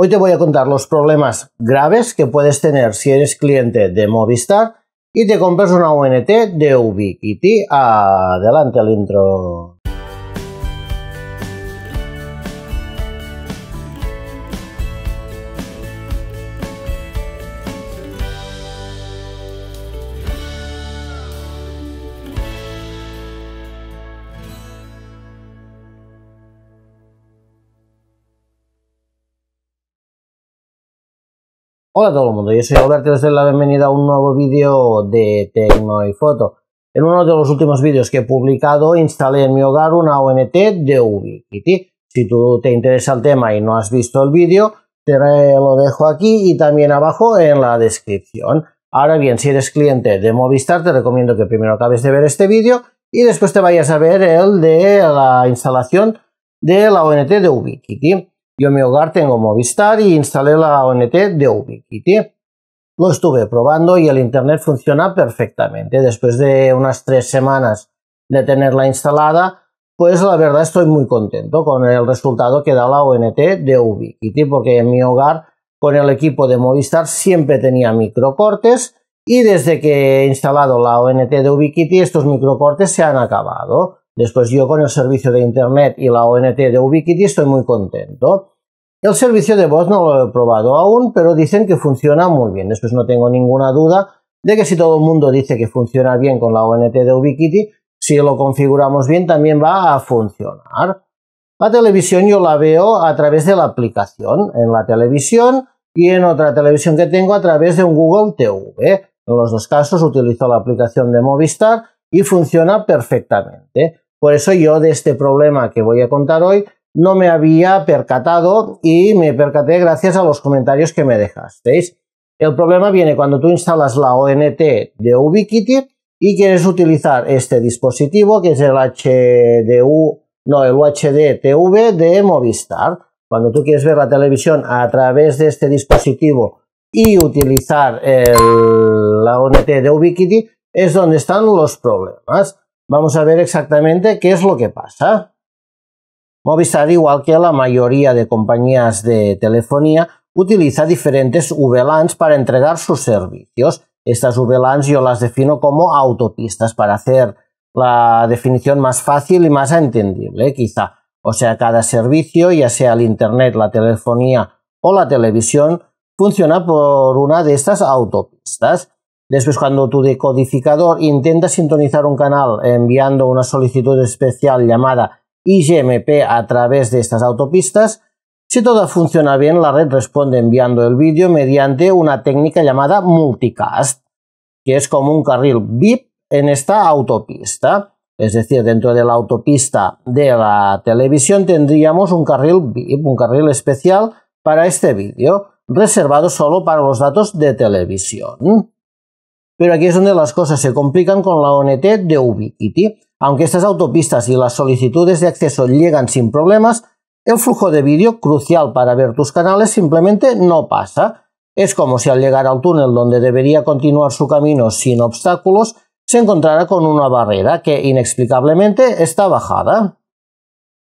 Hoy te voy a contar los problemas graves que puedes tener si eres cliente de Movistar y te compras una UNT de Ubiquiti. Adelante al intro. Hola a todo el mundo, yo soy Alberto y les doy la bienvenida a un nuevo vídeo de Tecno y Foto. En uno de los últimos vídeos que he publicado instalé en mi hogar una ONT de Ubiquiti. Si tú te interesa el tema y no has visto el vídeo, te lo dejo aquí y también abajo en la descripción. Ahora bien, si eres cliente de Movistar, te recomiendo que primero acabes de ver este vídeo y después te vayas a ver el de la instalación de la ONT de Ubiquiti. Yo en mi hogar tengo Movistar y instalé la ONT de Ubiquiti. Lo estuve probando y el internet funciona perfectamente. Después de unas tres semanas de tenerla instalada, pues la verdad estoy muy contento con el resultado que da la ONT de Ubiquiti, porque en mi hogar con el equipo de Movistar siempre tenía microcortes y desde que he instalado la ONT de Ubiquiti estos microcortes se han acabado. Después yo con el servicio de Internet y la ONT de Ubiquiti estoy muy contento. El servicio de voz no lo he probado aún, pero dicen que funciona muy bien. Después no tengo ninguna duda de que si todo el mundo dice que funciona bien con la ONT de Ubiquiti, si lo configuramos bien también va a funcionar. La televisión yo la veo a través de la aplicación en la televisión y en otra televisión que tengo a través de un Google TV. En los dos casos utilizo la aplicación de Movistar y funciona perfectamente. Por eso yo de este problema que voy a contar hoy no me había percatado y me percaté gracias a los comentarios que me dejasteis. El problema viene cuando tú instalas la ONT de Ubiquiti y quieres utilizar este dispositivo que es el HDU, no, el H.D.T.V. de Movistar. Cuando tú quieres ver la televisión a través de este dispositivo y utilizar la ONT de Ubiquiti es donde están los problemas. Vamos a ver exactamente qué es lo que pasa. Movistar, igual que la mayoría de compañías de telefonía, utiliza diferentes VLANs para entregar sus servicios. Estas VLANs yo las defino como autopistas para hacer la definición más fácil y más entendible, quizá. O sea, cada servicio, ya sea el Internet, la telefonía o la televisión, funciona por una de estas autopistas. Después, cuando tu decodificador intenta sintonizar un canal enviando una solicitud especial llamada IGMP a través de estas autopistas, si todo funciona bien, la red responde enviando el vídeo mediante una técnica llamada multicast, que es como un carril VIP en esta autopista. Es decir, dentro de la autopista de la televisión tendríamos un carril VIP, un carril especial para este vídeo, reservado solo para los datos de televisión. Pero aquí es donde las cosas se complican con la ONT de Ubiquiti. Aunque estas autopistas y las solicitudes de acceso llegan sin problemas, el flujo de vídeo crucial para ver tus canales simplemente no pasa. Es como si al llegar al túnel donde debería continuar su camino sin obstáculos, se encontrara con una barrera que inexplicablemente está bajada.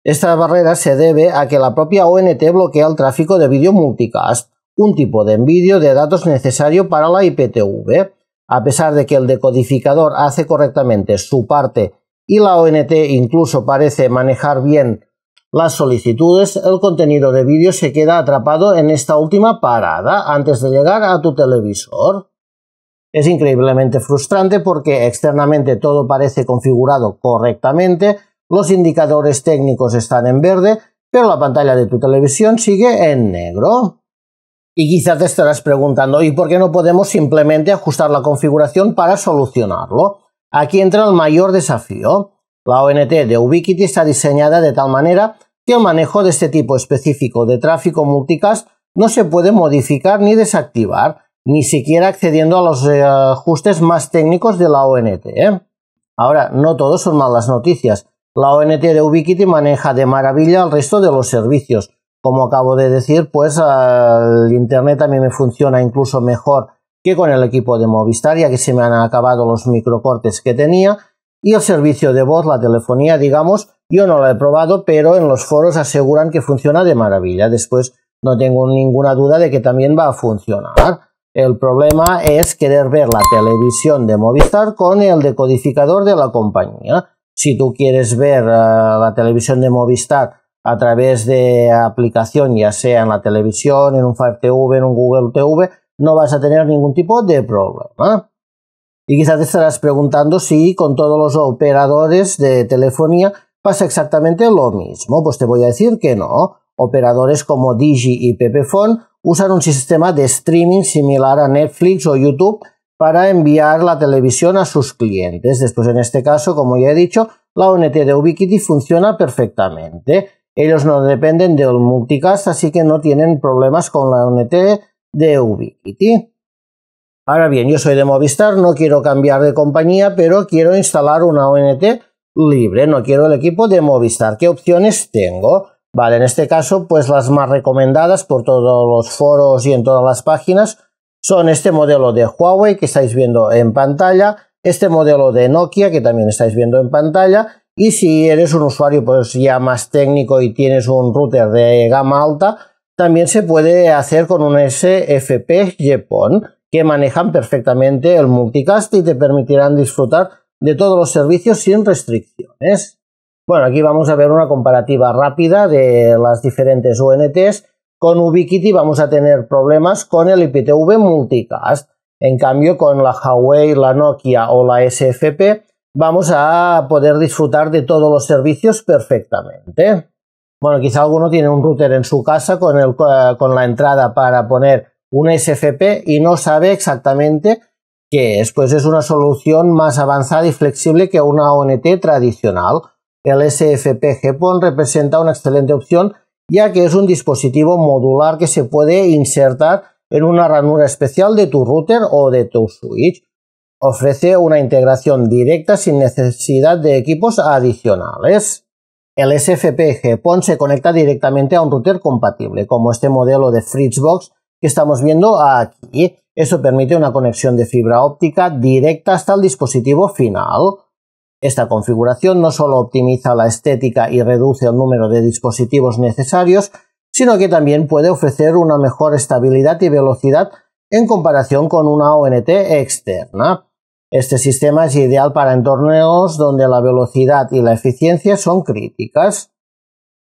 Esta barrera se debe a que la propia ONT bloquea el tráfico de vídeo multicast, un tipo de envidio de datos necesario para la IPTV. A pesar de que el decodificador hace correctamente su parte y la ONT incluso parece manejar bien las solicitudes, el contenido de vídeo se queda atrapado en esta última parada antes de llegar a tu televisor. Es increíblemente frustrante porque externamente todo parece configurado correctamente, los indicadores técnicos están en verde, pero la pantalla de tu televisión sigue en negro. Y quizás te estarás preguntando, ¿y por qué no podemos simplemente ajustar la configuración para solucionarlo? Aquí entra el mayor desafío. La ONT de Ubiquiti está diseñada de tal manera que el manejo de este tipo específico de tráfico multicast no se puede modificar ni desactivar, ni siquiera accediendo a los eh, ajustes más técnicos de la ONT. ¿eh? Ahora, no todo son malas noticias. La ONT de Ubiquiti maneja de maravilla el resto de los servicios, como acabo de decir, pues el internet a mí me funciona incluso mejor que con el equipo de Movistar, ya que se me han acabado los microcortes que tenía. Y el servicio de voz, la telefonía, digamos, yo no lo he probado, pero en los foros aseguran que funciona de maravilla. Después no tengo ninguna duda de que también va a funcionar. El problema es querer ver la televisión de Movistar con el decodificador de la compañía. Si tú quieres ver eh, la televisión de Movistar a través de aplicación, ya sea en la televisión, en un Fire TV, en un Google TV, no vas a tener ningún tipo de problema. Y quizás te estarás preguntando si con todos los operadores de telefonía pasa exactamente lo mismo. Pues te voy a decir que no. Operadores como Digi y Pepefon usan un sistema de streaming similar a Netflix o YouTube para enviar la televisión a sus clientes. Después, en este caso, como ya he dicho, la ONT de Ubiquiti funciona perfectamente. Ellos no dependen del multicast, así que no tienen problemas con la ONT de Ubiquiti. Ahora bien, yo soy de Movistar, no quiero cambiar de compañía, pero quiero instalar una ONT libre, no quiero el equipo de Movistar. ¿Qué opciones tengo? Vale, en este caso, pues las más recomendadas por todos los foros y en todas las páginas son este modelo de Huawei que estáis viendo en pantalla, este modelo de Nokia que también estáis viendo en pantalla y si eres un usuario pues, ya más técnico y tienes un router de gama alta, también se puede hacer con un SFP JEPON, que manejan perfectamente el multicast y te permitirán disfrutar de todos los servicios sin restricciones. Bueno, aquí vamos a ver una comparativa rápida de las diferentes UNTs. Con Ubiquiti vamos a tener problemas con el IPTV Multicast. En cambio, con la Huawei, la Nokia o la SFP vamos a poder disfrutar de todos los servicios perfectamente. Bueno, quizá alguno tiene un router en su casa con, eh, la entrada para poner un SFP y no sabe exactamente qué es. Pues es una solución más avanzada y flexible que una ONT tradicional. El SFP GPON representa una excelente opción ya que es un dispositivo modular que se puede insertar en una ranura especial de tu router o de tu switch ofrece una integración directa sin necesidad de equipos adicionales. El SFP-GPON se conecta directamente a un router compatible, como este modelo de Fritzbox que estamos viendo aquí. Eso permite una conexión de fibra óptica directa hasta el dispositivo final. Esta configuración no solo optimiza la estética y reduce el número de dispositivos necesarios, sino que también puede ofrecer una mejor estabilidad y velocidad en comparación con una ONT externa. Este sistema es ideal para entornos donde la velocidad y la eficiencia son críticas.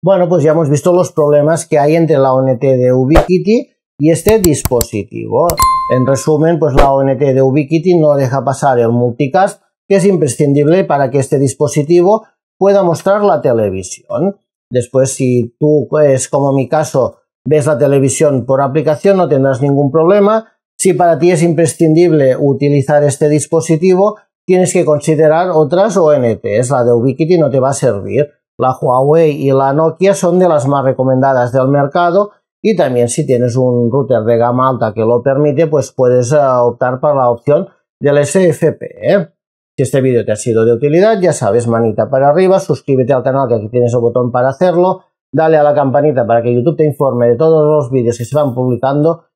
Bueno, pues ya hemos visto los problemas que hay entre la ONT de Ubiquiti y este dispositivo. En resumen, pues la ONT de Ubiquiti no deja pasar el multicast, que es imprescindible para que este dispositivo pueda mostrar la televisión. Después, si tú, pues, como mi caso, ves la televisión por aplicación, no tendrás ningún problema, si para ti es imprescindible utilizar este dispositivo, tienes que considerar otras ONTs. La de Ubiquiti no te va a servir. La Huawei y la Nokia son de las más recomendadas del mercado y también si tienes un router de gama alta que lo permite, pues puedes eh, optar por la opción del SFP. ¿eh? Si este vídeo te ha sido de utilidad, ya sabes, manita para arriba, suscríbete al canal que aquí tienes el botón para hacerlo, dale a la campanita para que YouTube te informe de todos los vídeos que se van publicando